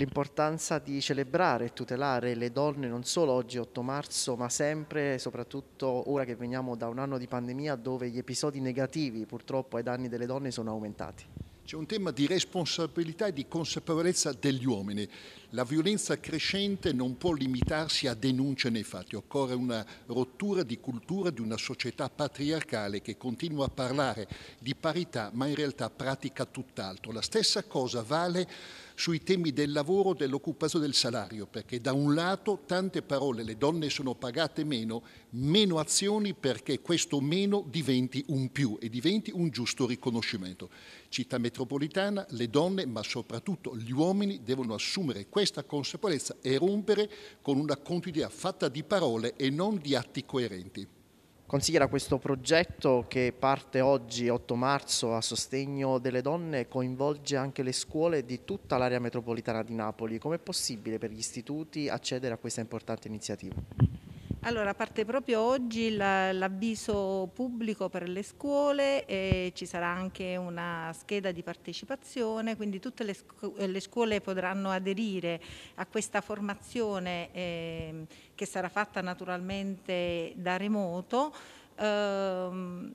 l'importanza di celebrare e tutelare le donne non solo oggi 8 marzo ma sempre e soprattutto ora che veniamo da un anno di pandemia dove gli episodi negativi purtroppo ai danni delle donne sono aumentati. C'è un tema di responsabilità e di consapevolezza degli uomini. La violenza crescente non può limitarsi a denunce nei fatti, occorre una rottura di cultura di una società patriarcale che continua a parlare di parità ma in realtà pratica tutt'altro. La stessa cosa vale sui temi del lavoro, dell'occupazione del salario, perché da un lato tante parole, le donne sono pagate meno, meno azioni perché questo meno diventi un più e diventi un giusto riconoscimento. Città metropolitana, le donne ma soprattutto gli uomini devono assumere questo questa consapevolezza e rompere con una continuità fatta di parole e non di atti coerenti. Consigliera, questo progetto che parte oggi 8 marzo a sostegno delle donne coinvolge anche le scuole di tutta l'area metropolitana di Napoli. Com'è possibile per gli istituti accedere a questa importante iniziativa? Allora, parte proprio oggi l'avviso pubblico per le scuole e ci sarà anche una scheda di partecipazione, quindi tutte le, scu le scuole potranno aderire a questa formazione eh, che sarà fatta naturalmente da remoto. Ehm,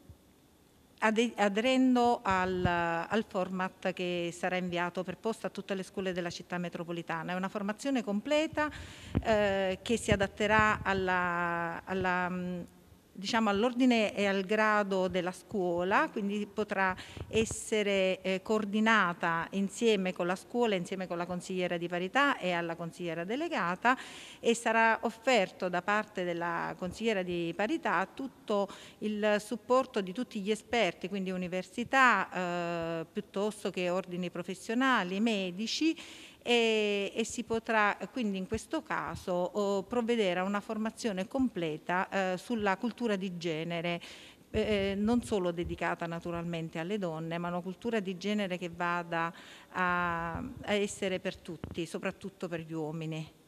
aderendo al, al, format che sarà inviato per posta a tutte le scuole della città metropolitana. È una formazione completa eh, che si adatterà alla, alla, mm, diciamo, all'ordine e al grado della scuola, quindi potrà essere eh, coordinata insieme con la scuola, insieme con la consigliera di parità e alla consigliera delegata e sarà offerto da parte della consigliera di parità tutto il supporto di tutti gli esperti, quindi università eh, piuttosto che ordini professionali, medici, e, e si potrà quindi in questo caso oh, provvedere a una formazione completa eh, sulla cultura di genere eh, eh, non solo dedicata naturalmente alle donne, ma una cultura di genere che vada a, a essere per tutti, soprattutto per gli uomini.